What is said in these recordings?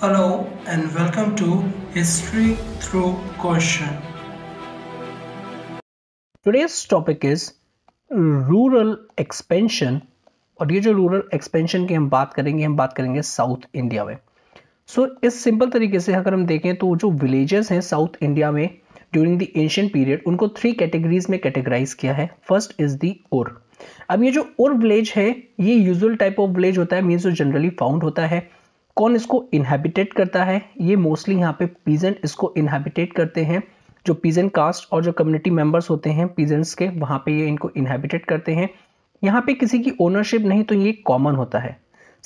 Hello and welcome to History Through Question. Today's topic is rural expansion और ये जो rural expansion की हम बात करेंगे हम बात करेंगे साउथ इंडिया में सो so, इस सिंपल तरीके से अगर हम देखें तो जो विलेजेस हैं साउथ इंडिया में ड्यूरिंग द एंशियन पीरियड उनको थ्री कैटेगरीज में कैटेगराइज किया है फर्स्ट इज द और अब ये जो और विलेज है ये यूजुअल टाइप ऑफ विलेज होता है मीन्स जो जनरली फाउंड होता है कौन इसको इनहेबिटेट करता है ये मोस्टली यहाँ पे पीजेंट इसको इनहेबिटेट करते हैं जो पीजेंट कास्ट और जो कम्युनिटी मेंबर्स होते हैं पीजेंट्स के वहाँ पे ये इनको इनहेबिटेट करते हैं यहाँ पे किसी की ओनरशिप नहीं तो ये कॉमन होता है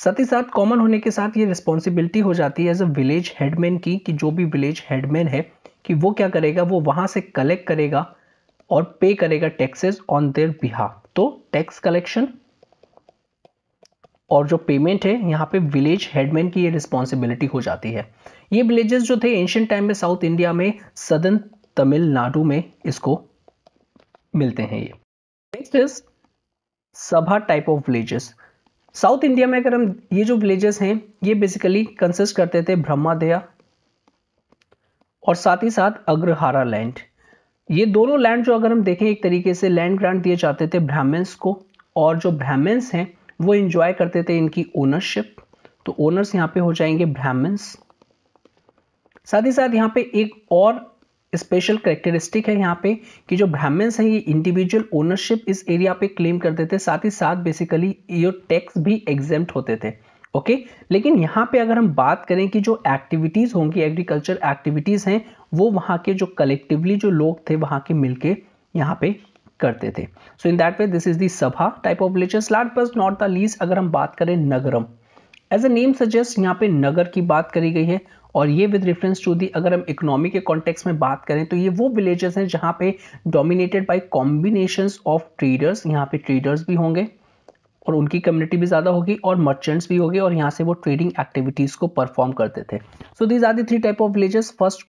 साथ ही साथ कॉमन होने के साथ ये रिस्पॉन्सिबिलिटी हो जाती है एज अ विलेज हेडमैन की कि जो भी विलेज हेडमैन है कि वो क्या करेगा वो वहाँ से कलेक्ट करेगा और पे करेगा टैक्सेस ऑन देयर बिहाफ तो टैक्स कलेक्शन और जो पेमेंट है यहाँ पे विलेज हेडमैन की ये रिस्पॉन्सिबिलिटी हो जाती है ये विलेजेस जो थे एंशियंट टाइम में साउथ इंडिया में सदन तमिलनाडु में इसको मिलते हैं ये नेक्स्ट इज सभा type of villages south India में अगर हम ये जो विलेजेस हैं ये बेसिकली कंसिस्ट करते थे ब्रह्मादया और साथ ही साथ अग्रहारा लैंड ये दोनों लैंड जो अगर हम देखें एक तरीके से लैंड ग्रांट दिए जाते थे ब्राह्मण्स को और जो ब्राह्मण्स हैं वो इंजॉय करते थे इनकी ओनरशिप तो ओनर्स यहाँ पे हो जाएंगे ब्राह्मण्स साथ ही साथ यहाँ पे एक और स्पेशल करेक्टरिस्टिक है यहाँ पे कि जो ब्राह्मण्स हैं ये इंडिविजुअल ओनरशिप इस एरिया पे क्लेम करते थे साथ ही साथ बेसिकली ये टैक्स भी एग्जाम होते थे ओके लेकिन यहाँ पे अगर हम बात करें कि जो एक्टिविटीज़ होंगी एग्रीकल्चर एक्टिविटीज़ हैं वो वहाँ के जो कलेक्टिवली जो लोग थे वहाँ के मिलके यहाँ पे करते थे so in that way this is the sabha type of villages last but not the least अगर हम बात करें nagaram as a name suggest यहाँ पे नगर की बात करी गई है और ये विद रेफरेंस टू दी अगर हम इकोनॉमी के कॉन्टेक्स में बात करें तो ये वो विलेजेस हैं जहाँ पे dominated by combination of traders यहाँ पे ट्रेडर्स भी होंगे और उनकी कम्युनिटी भी ज़्यादा होगी और मर्चेंट्स भी होंगे और यहाँ से वो ट्रेडिंग एक्टिविटीज़ को परफॉर्म करते थे so these are the three type of villages first